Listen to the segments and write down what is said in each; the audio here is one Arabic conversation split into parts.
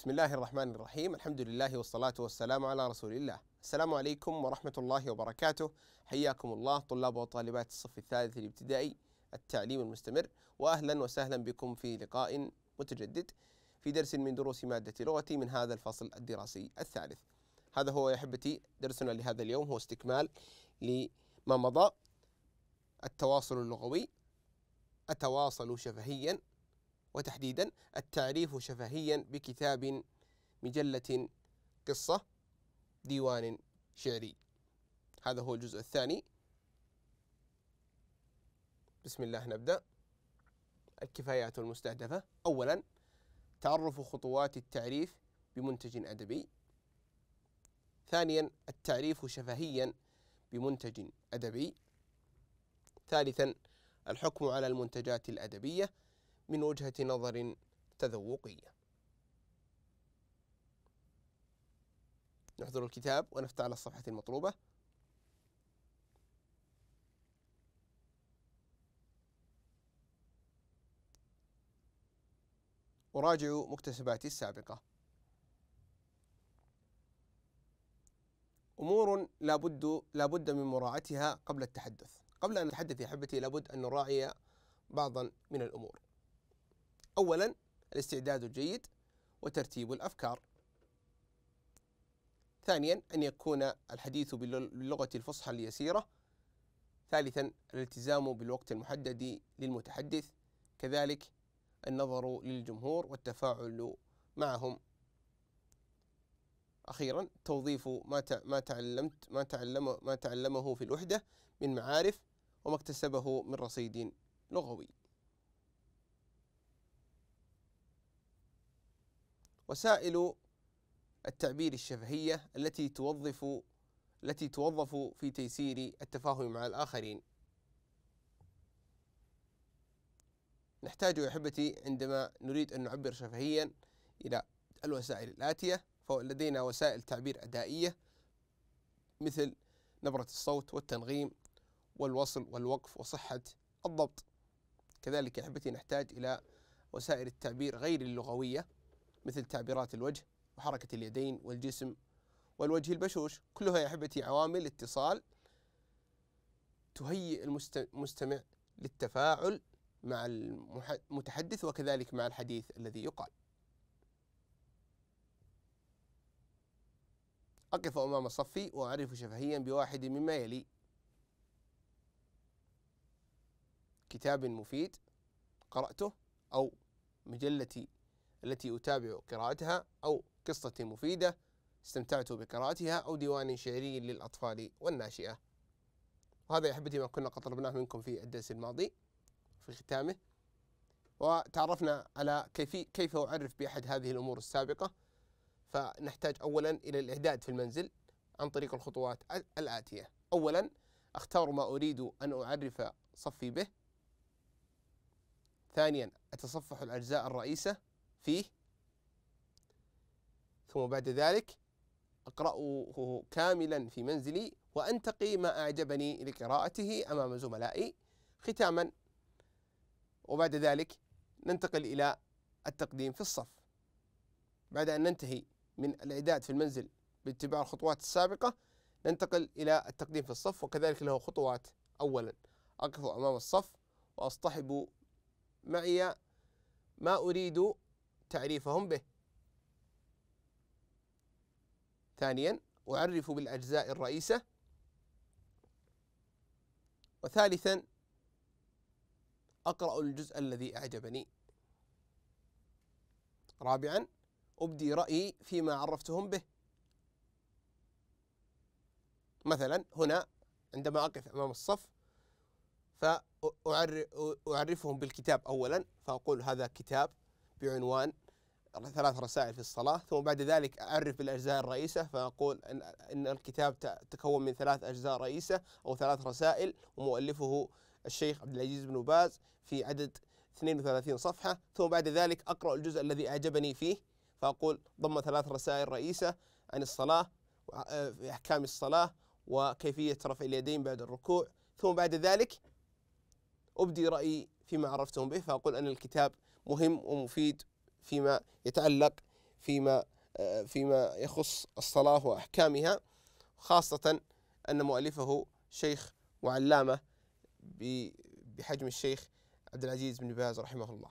بسم الله الرحمن الرحيم الحمد لله والصلاة والسلام على رسول الله السلام عليكم ورحمة الله وبركاته حياكم الله طلاب وطالبات الصف الثالث الابتدائي التعليم المستمر وأهلا وسهلا بكم في لقاء متجدد في درس من دروس مادة لغتي من هذا الفصل الدراسي الثالث هذا هو يا أحبتي درسنا لهذا اليوم هو استكمال لما مضى التواصل اللغوي أتواصل شفهيا وتحديدا التعريف شفهيا بكتاب مجلة قصة ديوان شعري هذا هو الجزء الثاني بسم الله نبدأ الكفايات المستهدفة أولا تعرف خطوات التعريف بمنتج أدبي ثانيا التعريف شفهيا بمنتج أدبي ثالثا الحكم على المنتجات الأدبية من وجهة نظر تذوقية نحضر الكتاب ونفتح على الصفحة المطلوبة أراجع مكتسباتي السابقة أمور لا بد لا بد من مراعاتها قبل التحدث قبل أن نتحدث يا أحبتي لابد أن نراعي بعضا من الأمور أولا الاستعداد الجيد وترتيب الأفكار ثانيا أن يكون الحديث باللغة الفصحى اليسيرة ثالثا الالتزام بالوقت المحدد للمتحدث كذلك النظر للجمهور والتفاعل معهم أخيرا توظيف ما ما تعلمت ما تعلم ما تعلمه في الوحدة من معارف وما اكتسبه من رصيد لغوي وسائل التعبير الشفهية التي توظف التي توظف في تيسير التفاهم مع الآخرين نحتاج يا أحبتي عندما نريد أن نعبر شفهيا إلى الوسائل الآتية فلدينا وسائل تعبير أدائية مثل نبرة الصوت والتنغيم والوصل والوقف وصحة الضبط كذلك يا أحبتي نحتاج إلى وسائل التعبير غير اللغوية مثل تعبيرات الوجه وحركة اليدين والجسم والوجه البشوش كلها يا أحبتي عوامل اتصال تهيئ المستمع للتفاعل مع المتحدث وكذلك مع الحديث الذي يقال أقف أمام صفي وأعرف شفهيا بواحد مما يلي كتاب مفيد قرأته أو مجلتي التي أتابع قراءتها أو قصة مفيدة استمتعت بقراءتها أو ديوان شعري للأطفال والناشئة وهذا يا أحبتي ما كنا قد طلبناه منكم في الدرس الماضي في ختامه وتعرفنا على كيف كيف أعرف بأحد هذه الأمور السابقة فنحتاج أولا إلى الإعداد في المنزل عن طريق الخطوات الآتية أولا أختار ما أريد أن أعرف صفي به ثانيا أتصفح الأجزاء الرئيسة فيه ثم بعد ذلك أقرأه كاملا في منزلي وأنتقي ما أعجبني لقراءته أمام زملائي ختاما وبعد ذلك ننتقل إلى التقديم في الصف بعد أن ننتهي من الإعداد في المنزل باتباع الخطوات السابقة ننتقل إلى التقديم في الصف وكذلك له خطوات أولا أقف أمام الصف وأصطحب معي ما أريد تعريفهم به ثانيا أعرف بالأجزاء الرئيسة وثالثا أقرأ الجزء الذي أعجبني رابعا أبدي رأيي فيما عرفتهم به مثلا هنا عندما أقف أمام الصف فأعرفهم بالكتاب أولا فأقول هذا كتاب بعنوان ثلاث رسائل في الصلاة ثم بعد ذلك أعرف بالأجزاء الرئيسة فأقول إن, إن الكتاب تكون من ثلاث أجزاء رئيسة أو ثلاث رسائل ومؤلفه الشيخ عبد العزيز بن باز في عدد 32 صفحة ثم بعد ذلك أقرأ الجزء الذي أعجبني فيه فأقول ضم ثلاث رسائل رئيسة عن الصلاة آه، في أحكام الصلاة وكيفية رفع اليدين بعد الركوع ثم بعد ذلك أبدي رأيي فيما عرفتهم به فأقول أن الكتاب مهم ومفيد فيما يتعلق فيما آه، فيما يخص الصلاة وأحكامها خاصة أن مؤلفه شيخ وعلامة بحجم الشيخ عبد العزيز بن باز رحمه الله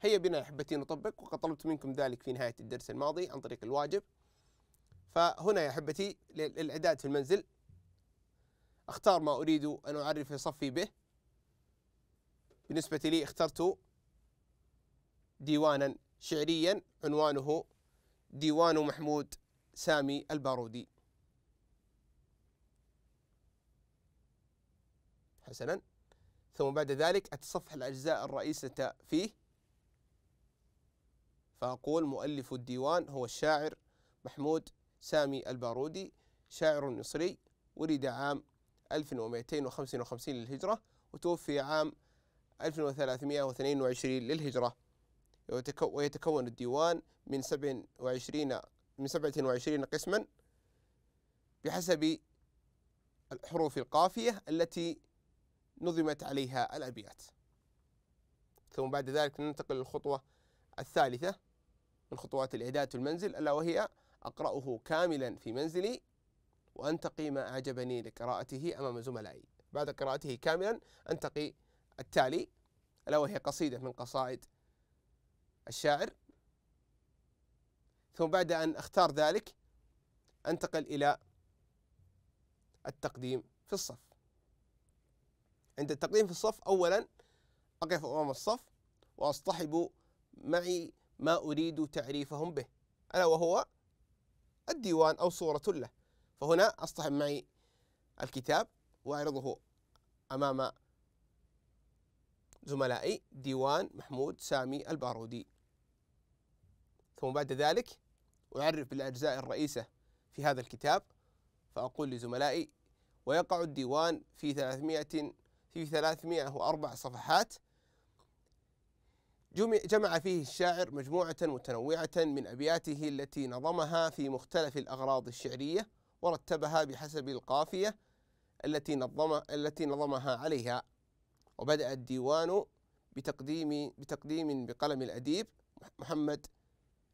هيا بنا يا احبتي نطبق وقد طلبت منكم ذلك في نهايه الدرس الماضي عن طريق الواجب فهنا يا احبتي للاعداد في المنزل اختار ما اريد ان اعرف صفي به بالنسبة لي اخترت ديوانا شعريا عنوانه ديوان محمود سامي البارودي حسنا ثم بعد ذلك أتصفح الأجزاء الرئيسة فيه فأقول مؤلف الديوان هو الشاعر محمود سامي البارودي شاعر مصري ولد عام 1255 للهجرة وتوفي عام 1322 للهجرة ويتكون الديوان من 27 من 27 قسما بحسب الحروف القافية التي نظمت عليها الأبيات ثم بعد ذلك ننتقل للخطوة الثالثة من خطوات الإعداد في المنزل ألا وهي أقرأه كاملا في منزلي وأنتقي ما أعجبني لقراءته أمام زملائي بعد قراءته كاملا أنتقي التالي ألا وهي قصيدة من قصائد الشاعر ثم بعد أن أختار ذلك أنتقل إلى التقديم في الصف عند التقديم في الصف أولا أقف أمام الصف وأصطحب معي ما أريد تعريفهم به ألا وهو الديوان أو صورة له فهنا أصطحب معي الكتاب وأعرضه أمام زملائي ديوان محمود سامي البارودي ثم بعد ذلك أعرف بالأجزاء الرئيسة في هذا الكتاب فأقول لزملائي ويقع الديوان في 300 في 304 صفحات جمع فيه الشاعر مجموعة متنوعة من أبياته التي نظمها في مختلف الأغراض الشعرية ورتبها بحسب القافية التي نظم التي نظمها عليها وبدأ الديوان بتقديم بتقديم بقلم الأديب محمد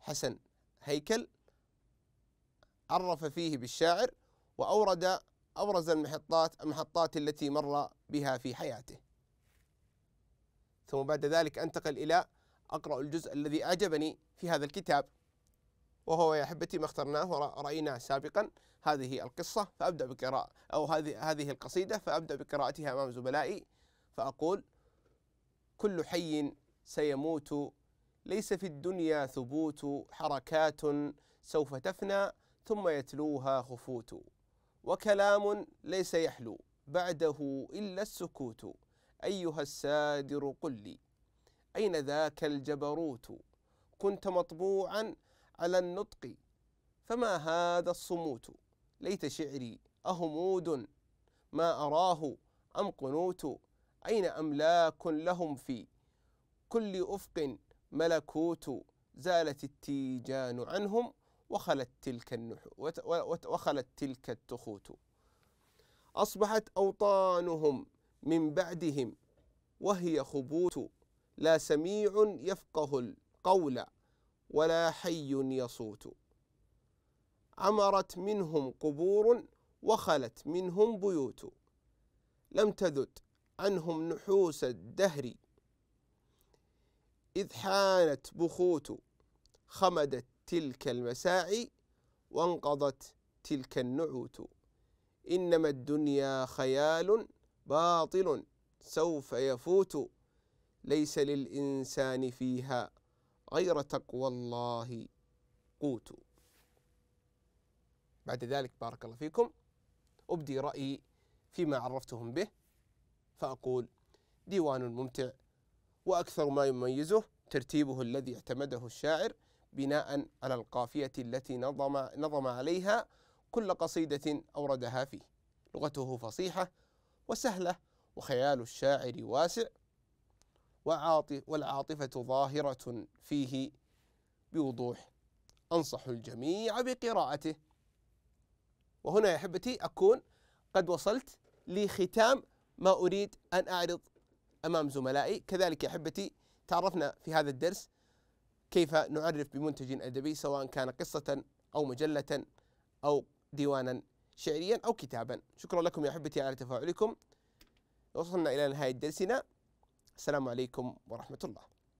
حسن هيكل عرف فيه بالشاعر وأورد أبرز المحطات المحطات التي مر بها في حياته ثم بعد ذلك أنتقل إلى أقرأ الجزء الذي أعجبني في هذا الكتاب وهو يا أحبتي ما اخترناه ورأيناه سابقا هذه القصة فأبدأ بقراءة أو هذه هذه القصيدة فأبدأ بقراءتها أمام زملائي فأقول كل حي سيموت ليس في الدنيا ثبوت حركات سوف تفنى ثم يتلوها خفوت وكلام ليس يحلو بعده إلا السكوت أيها السادر قل لي أين ذاك الجبروت كنت مطبوعا على النطق فما هذا الصموت ليت شعري أهمود ما أراه أم قنوت أين أملاك لهم في كل أفق ملكوت زالت التيجان عنهم وخلت تلك النحو وخلت تلك التخوت أصبحت أوطانهم من بعدهم وهي خبوت لا سميع يفقه القول ولا حي يصوت عمرت منهم قبور وخلت منهم بيوت لم تذد عنهم نحوس الدهر إذ حانت بخوت خمدت تلك المساعي وانقضت تلك النعوت إنما الدنيا خيال باطل سوف يفوت ليس للإنسان فيها غير تقوى الله قوت بعد ذلك بارك الله فيكم أبدي رأيي فيما عرفتهم به فأقول ديوان ممتع وأكثر ما يميزه ترتيبه الذي اعتمده الشاعر بناء على القافية التي نظم نظم عليها كل قصيدة أوردها فيه لغته فصيحة وسهلة وخيال الشاعر واسع والعاطفة ظاهرة فيه بوضوح أنصح الجميع بقراءته وهنا يا أحبتي أكون قد وصلت لختام ما أريد أن أعرض أمام زملائي كذلك يا أحبتي تعرفنا في هذا الدرس كيف نعرف بمنتج أدبي سواء كان قصة أو مجلة أو ديوانا شعريا أو كتابا شكرا لكم يا أحبتي على تفاعلكم وصلنا إلى نهاية درسنا السلام عليكم ورحمة الله